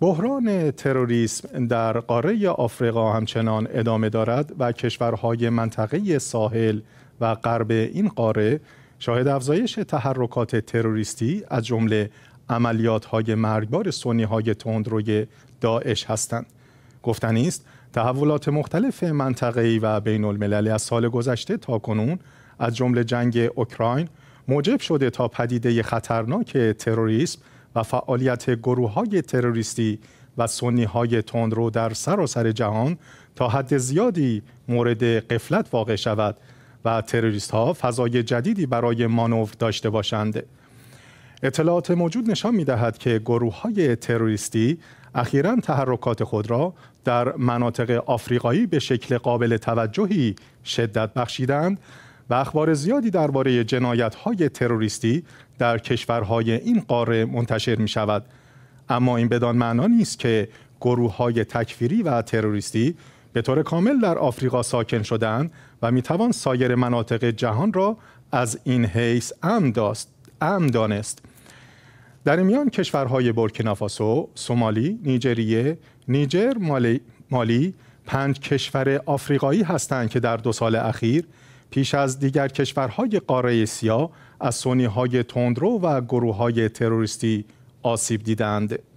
بحران تروریسم در قاره آفریقا همچنان ادامه دارد و کشورهای منطقه ساحل و غرب این قاره شاهد افزایش تحرکات تروریستی از جمله های مرگبار های تندروی داعش هستند. گفتنی است تحولات مختلف منطقه‌ای و بین المللی از سال گذشته تا کنون از جمله جنگ اوکراین موجب شده تا پدیده خطرناک تروریسم و فعالیت گروه های تروریستی و سنی های تندرو در سراسر سر جهان تا حد زیادی مورد قفلت واقع شود و تروریست ها فضای جدیدی برای مانور داشته باشند. اطلاعات موجود نشان می که گروه های تروریستی اخیرا تحرکات خود را در مناطق آفریقایی به شکل قابل توجهی شدت بخشیدند و اخبار زیادی درباره های تروریستی در کشورهای این قاره منتشر می شود. اما این بدان معنا نیست که گروه های تکفیری و تروریستی به طور کامل در آفریقا ساکن شدن و می سایر مناطق جهان را از این حیث ام دانست. در میان کشورهای بورکینافاسو، سومالی، نیجریه، نیجر، مالی،, مالی پنج کشور آفریقایی هستند که در دو سال اخیر پیش از دیگر کشورهای قاره سیاه از سونی های تندرو و گروه های تروریستی آسیب دیدند.